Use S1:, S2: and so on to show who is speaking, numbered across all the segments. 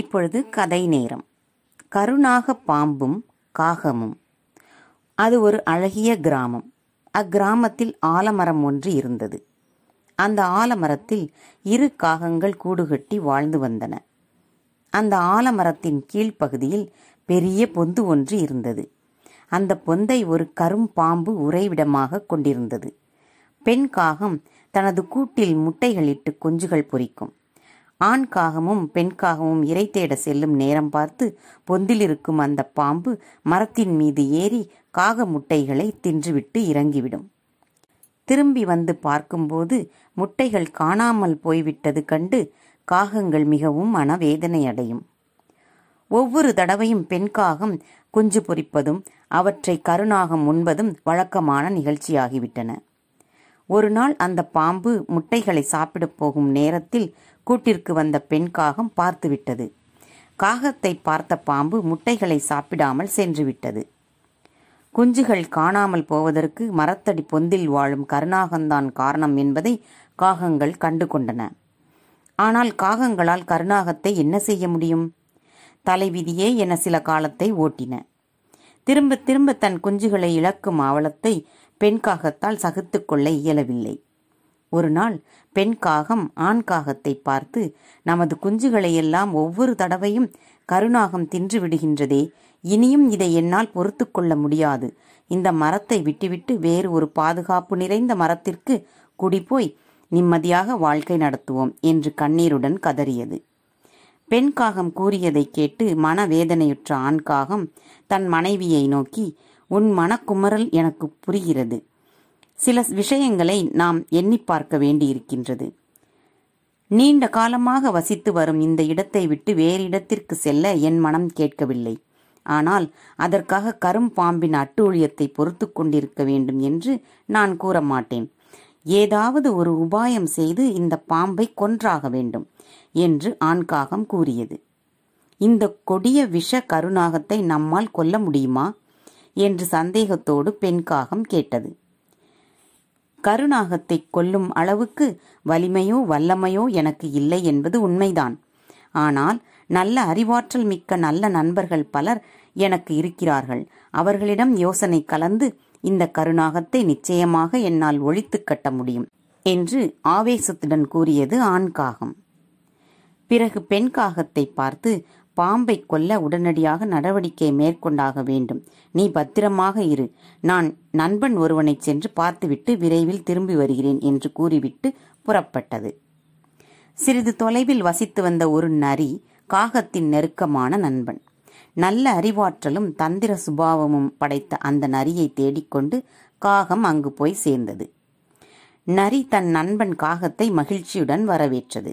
S1: இப்பொழுது கதை நேரம் கருணாக பாம்பும் காகமும் அது ஒரு அழகிய கிராமம் அக்கிராமத்தில் ஆலமரம் ஒன்று இருந்தது அந்த ஆலமரத்தில் இரு காகங்கள் கூடுகட்டி வாழ்ந்து வந்தன அந்த ஆலமரத்தின் கீழ்ப்பகுதியில் பெரிய பொந்து ஒன்று இருந்தது அந்த பொந்தை ஒரு கரும் பாம்பு உறைவிடமாக கொண்டிருந்தது பெண் காகம் தனது கூட்டில் முட்டைகளிட்டு குஞ்சுகள் பொறிக்கும் ஆண்காகமும் பெண்காகமும் இறை தேட செல்லும் நேரம் பார்த்து பொந்திலிருக்கும் அந்த பாம்பு மரத்தின் மீது ஏறி காக முட்டைகளை தின்றுவிட்டு இறங்கிவிடும் திரும்பி வந்து பார்க்கும்போது முட்டைகள் காணாமல் போய்விட்டது கண்டு காகங்கள் மிகவும் மனவேதனை அடையும் ஒவ்வொரு தடவையும் பெண்காகம் குஞ்சு பொறிப்பதும் அவற்றை கருணாகம் உண்பதும் வழக்கமான நிகழ்ச்சியாகிவிட்டன ஒரு நாள் அந்த பாம்பு முட்டைகளை சாப்பிடப் போகும் நேரத்தில் கூட்டிற்கு வந்த பெண் காகம் பார்த்துவிட்டது காகத்தை பார்த்த பாம்பு முட்டைகளை சாப்பிடாமல் சென்றுவிட்டது குஞ்சுகள் காணாமல் போவதற்கு மரத்தடி பொந்தில் வாழும் கருணாகந்தான் காரணம் என்பதை காகங்கள் கண்டு கொண்டன ஆனால் காகங்களால் கருணாகத்தை என்ன செய்ய முடியும் தலைவிதியே என சில காலத்தை ஓட்டின திரும்ப திரும்ப தன் குஞ்சுகளை இழக்கும் அவலத்தை பெண் காகத்தால் சகித்துக்கொள்ள இயலவில்லை ஒரு நாள் பெண் காகம் ஆண் காகத்தை பார்த்து நமது குஞ்சுகளையெல்லாம் ஒவ்வொரு தடவையும் கருணாகம் தின்று விடுகின்றதே இனியும் இதை என்னால் பொறுத்து கொள்ள முடியாது இந்த மரத்தை விட்டுவிட்டு வேறு ஒரு பாதுகாப்பு நிறைந்த மரத்திற்கு குடிப்போய் நிம்மதியாக வாழ்க்கை நடத்துவோம் என்று கண்ணீருடன் கதறியது பெண் காகம் கூறியதை கேட்டு மனவேதனையுற்ற ஆண் காகம் தன் மனைவியை நோக்கி உன் மனக்குமரல் எனக்கு புரிகிறது சில விஷயங்களை நாம் எண்ணி பார்க்க வேண்டியிருக்கின்றது நீண்ட காலமாக வசித்து வரும் இந்த இடத்தை விட்டு வேறு இடத்திற்கு செல்ல என் மனம் கேட்கவில்லை ஆனால் அதற்காக கரும் பாம்பின் அட்டூழியத்தை பொறுத்து கொண்டிருக்க வேண்டும் என்று நான் கூற மாட்டேன் ஏதாவது ஒரு உபாயம் செய்து இந்த பாம்பை கொன்றாக வேண்டும் என்று ஆண்காகம் கூறியது இந்த கொடிய விஷ கருநாகத்தை நம்மால் கொல்ல முடியுமா என்று சந்தேகத்தோடு பெண்காகம் கேட்டது கருநாகத்தை கொல்லும் அளவுக்கு வலிமையோ வல்லமையோ எனக்கு இல்லை என்பது உண்மைதான் ஆனால் நல்ல அறிவாற்றல் மிக்க நல்ல நண்பர்கள் பலர் எனக்கு இருக்கிறார்கள் அவர்களிடம் யோசனை கலந்து இந்த கருணாகத்தை நிச்சயமாக என்னால் ஒழித்து கட்ட முடியும் என்று ஆவேசத்துடன் கூறியது ஆண்காகம் பிறகு பெண் காகத்தை பார்த்து பாம்பை கொல்ல உடனடியாக நடவடிக்கை மேற்கொண்டாக வேண்டும் நீ பத்திரமாக இரு நான் நண்பன் ஒருவனை சென்று பார்த்துவிட்டு விரைவில் திரும்பி வருகிறேன் என்று கூறிவிட்டு புறப்பட்டது சிறிது தொலைவில் வசித்து வந்த ஒரு நரி காகத்தின் நெருக்கமான நண்பன் நல்ல அறிவாற்றலும் தந்திர சுபாவமும் படைத்த அந்த நரியை தேடிக்கொண்டு காகம் அங்கு போய் சேர்ந்தது நரி தன் நண்பன் காகத்தை மகிழ்ச்சியுடன் வரவேற்றது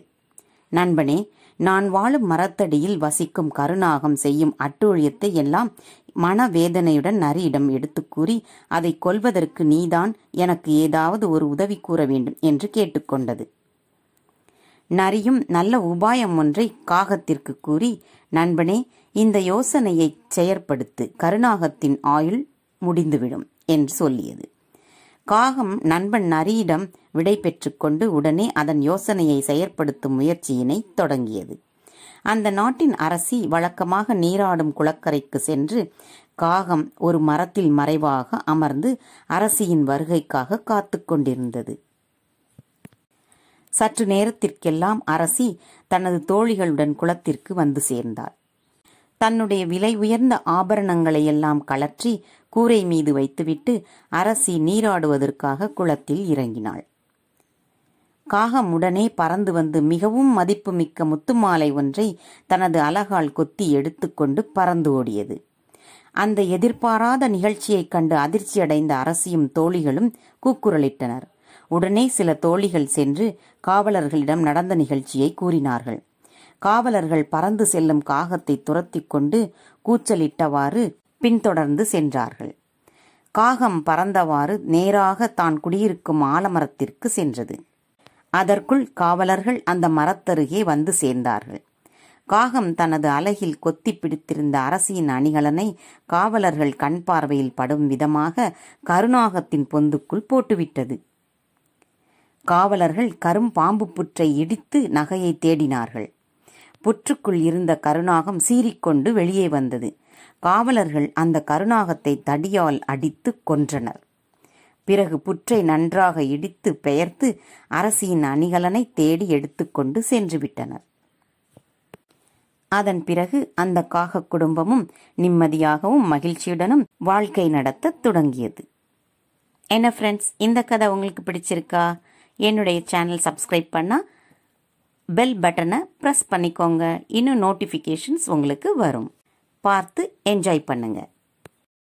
S1: நண்பனே நான் வாழும் மரத்தடியில் வசிக்கும் கருணாகம் செய்யும் அட்டூழியத்தை எல்லாம் மனவேதனையுடன் நரியிடம் எடுத்து கூறி அதை கொல்வதற்கு நீதான் எனக்கு ஏதாவது ஒரு உதவி கூற வேண்டும் என்று கேட்டுக்கொண்டது நரியும் நல்ல உபாயம் ஒன்றை காகத்திற்கு கூறி நண்பனே இந்த யோசனையை செயற்படுத்து கருணாகத்தின் ஆயுள் முடிந்துவிடும் என்று சொல்லியது காகம் நண்பன் நரியிடம் விடை பெற்றுக்கொண்டு உடனே அதன் யோசனையை செயற்படுத்தும் முயற்சியினை தொடங்கியது அந்த நாட்டின் அரசி வழக்கமாக நீராடும் குளக்கரைக்கு சென்று காகம் ஒரு மரத்தில் மறைவாக அமர்ந்து அரசியின் வருகைக்காக காத்து கொண்டிருந்தது சற்று நேரத்திற்கெல்லாம் அரசி தனது தோழிகளுடன் குளத்திற்கு வந்து சேர்ந்தாள் தன்னுடைய விலை உயர்ந்த ஆபரணங்களை எல்லாம் கலற்றி கூரை மீது வைத்துவிட்டு அரசி நீராடுவதற்காக குளத்தில் இறங்கினாள் காகம் உடனே பறந்து வந்து மிகவும் மதிப்புமிக்க முத்துமாலை ஒன்றை தனது அலகால் கொத்தி எடுத்துக்கொண்டு பறந்து ஓடியது அந்த எதிர்பாராத நிகழ்ச்சியைக் கண்டு அதிர்ச்சியடைந்த அரசியும் தோழிகளும் கூக்குரலிட்டனர் உடனே சில தோழிகள் சென்று காவலர்களிடம் நடந்த நிகழ்ச்சியை கூறினார்கள் காவலர்கள் பறந்து செல்லும் காகத்தை துரத்தி கொண்டு கூச்சலிட்டவாறு பின்தொடர்ந்து சென்றார்கள் காகம் பறந்தவாறு நேராக தான் குடியிருக்கும் ஆலமரத்திற்கு சென்றது அதற்குள் காவலர்கள் அந்த மரத்தருகே வந்து சேர்ந்தார்கள் காகம் தனது அலகில் கொத்தி பிடித்திருந்த அரசியின் அணிகலனை காவலர்கள் கண் பார்வையில் படும் விதமாக கருணாகத்தின் பொந்துக்குள் போட்டுவிட்டது காவலர்கள் கரும் பாம்பு புற்றை இடித்து நகையை தேடினார்கள் புற்றுக்குள் இருந்த கருணாகம் சீறிக்கொண்டு வெளியே வந்தது காவலர்கள் அந்த கருணாகத்தை தடியால் அடித்து கொன்றனர் பிறகு புற்றை நன்றாக இடித்து பெயர்த்து அரசியின் அணிகலனை தேடி எடுத்துக்கொண்டு சென்று விட்டனர் அதன் பிறகு அந்த காக குடும்பமும் நிம்மதியாகவும் மகிழ்ச்சியுடனும் வாழ்க்கை நடத்த தொடங்கியது என்ன ஃப்ரெண்ட்ஸ் இந்த கதை உங்களுக்கு பிடிச்சிருக்கா என்னுடைய சேனல் சப்ஸ்கிரைப் பண்ணால் பெல் பட்டனை ப்ரெஸ் பண்ணிக்கோங்க இன்னும் நோட்டிஃபிகேஷன்ஸ் உங்களுக்கு வரும் பார்த்து என்ஜாய் பண்ணுங்கள்